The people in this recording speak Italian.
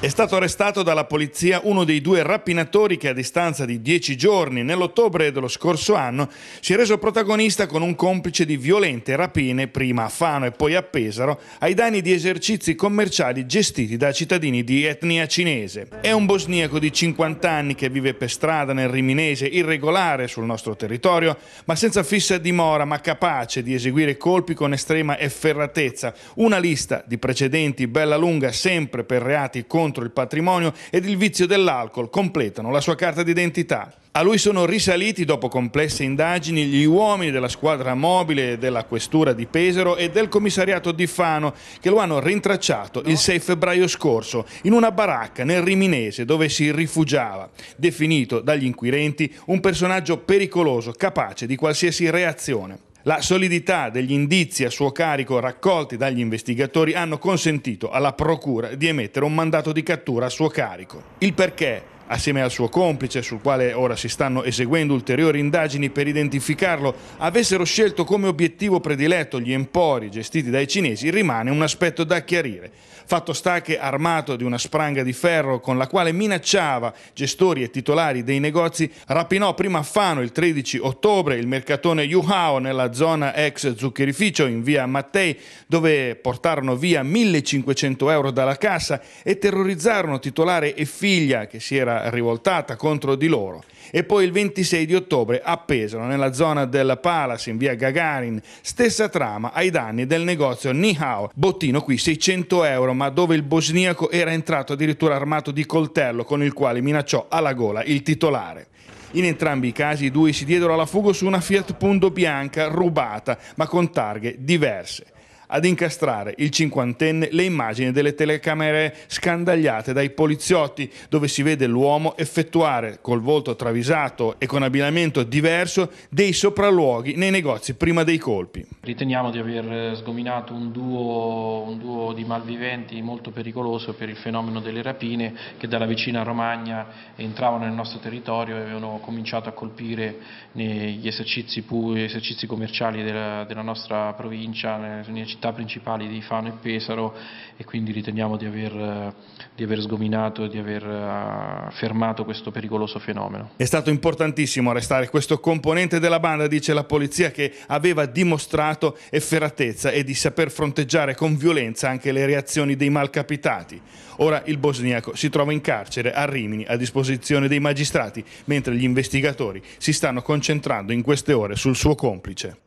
È stato arrestato dalla polizia uno dei due rapinatori che a distanza di dieci giorni, nell'ottobre dello scorso anno, si è reso protagonista con un complice di violente rapine prima a Fano e poi a Pesaro ai danni di esercizi commerciali gestiti da cittadini di etnia cinese. È un bosniaco di 50 anni che vive per strada nel riminese irregolare sul nostro territorio, ma senza fissa dimora, ma capace di eseguire colpi con estrema efferatezza. Una lista di precedenti bella lunga sempre per reati contro contro il patrimonio ed il vizio dell'alcol completano la sua carta d'identità. A lui sono risaliti, dopo complesse indagini, gli uomini della squadra mobile della Questura di Pesaro e del commissariato di Fano, che lo hanno rintracciato il 6 febbraio scorso in una baracca nel Riminese dove si rifugiava, definito dagli inquirenti un personaggio pericoloso, capace di qualsiasi reazione. La solidità degli indizi a suo carico raccolti dagli investigatori hanno consentito alla Procura di emettere un mandato di cattura a suo carico. Il perché? assieme al suo complice, sul quale ora si stanno eseguendo ulteriori indagini per identificarlo, avessero scelto come obiettivo prediletto gli empori gestiti dai cinesi, rimane un aspetto da chiarire. Fatto sta che armato di una spranga di ferro con la quale minacciava gestori e titolari dei negozi, rapinò prima a Fano il 13 ottobre il mercatone Yuhao nella zona ex zuccherificio in via Mattei, dove portarono via 1500 euro dalla cassa e terrorizzarono titolare e figlia che si era rivoltata contro di loro e poi il 26 di ottobre appesero nella zona del Palace in via Gagarin stessa trama ai danni del negozio Nihao, bottino qui 600 euro ma dove il bosniaco era entrato addirittura armato di coltello con il quale minacciò alla gola il titolare. In entrambi i casi i due si diedero alla fuga su una Fiat Punto bianca rubata ma con targhe diverse ad incastrare il cinquantenne le immagini delle telecamere scandagliate dai poliziotti, dove si vede l'uomo effettuare col volto travisato e con abbinamento diverso dei sopralluoghi nei negozi prima dei colpi. Riteniamo di aver eh, sgominato un duo, un duo di malviventi molto pericoloso per il fenomeno delle rapine che dalla vicina Romagna entravano nel nostro territorio e avevano cominciato a colpire negli esercizi, pu- esercizi commerciali della, della nostra provincia, nelle città città principali di Fano e Pesaro e quindi riteniamo di aver, di aver sgominato e di aver eh, fermato questo pericoloso fenomeno. È stato importantissimo arrestare questo componente della banda, dice la polizia, che aveva dimostrato efferatezza e di saper fronteggiare con violenza anche le reazioni dei malcapitati. Ora il bosniaco si trova in carcere a Rimini a disposizione dei magistrati, mentre gli investigatori si stanno concentrando in queste ore sul suo complice.